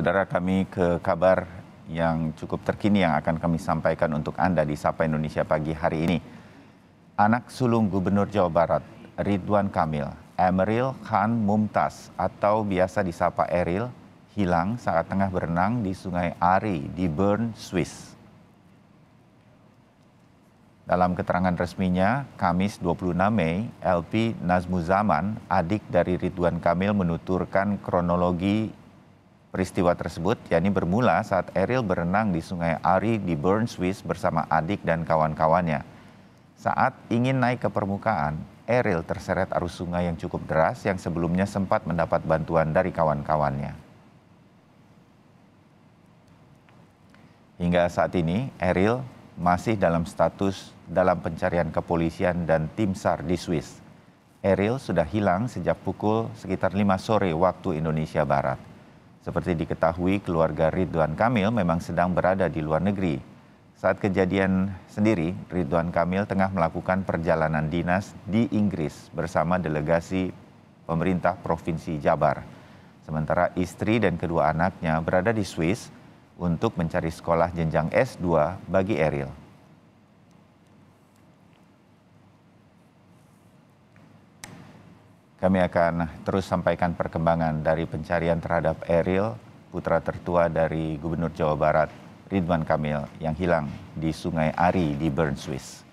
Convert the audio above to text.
Saudara kami ke kabar yang cukup terkini yang akan kami sampaikan untuk Anda di Sapa Indonesia pagi hari ini. Anak sulung Gubernur Jawa Barat, Ridwan Kamil, Emeril Khan Mumtaz atau biasa disapa Eril, hilang saat tengah berenang di Sungai Ari di Bern, Swiss. Dalam keterangan resminya, Kamis 26 Mei, LP Nazmuzaman, adik dari Ridwan Kamil menuturkan kronologi Peristiwa tersebut yakni bermula saat Eril berenang di sungai Ari di Bern, Swiss bersama adik dan kawan-kawannya. Saat ingin naik ke permukaan, Eril terseret arus sungai yang cukup deras yang sebelumnya sempat mendapat bantuan dari kawan-kawannya. Hingga saat ini, Eril masih dalam status dalam pencarian kepolisian dan tim SAR di Swiss. Eril sudah hilang sejak pukul sekitar 5 sore waktu Indonesia Barat. Seperti diketahui, keluarga Ridwan Kamil memang sedang berada di luar negeri. Saat kejadian sendiri, Ridwan Kamil tengah melakukan perjalanan dinas di Inggris bersama delegasi pemerintah Provinsi Jabar. Sementara istri dan kedua anaknya berada di Swiss untuk mencari sekolah jenjang S2 bagi Eril. Kami akan terus sampaikan perkembangan dari pencarian terhadap Eril, putra tertua dari Gubernur Jawa Barat Ridwan Kamil yang hilang di Sungai Ari di Bern, Swiss.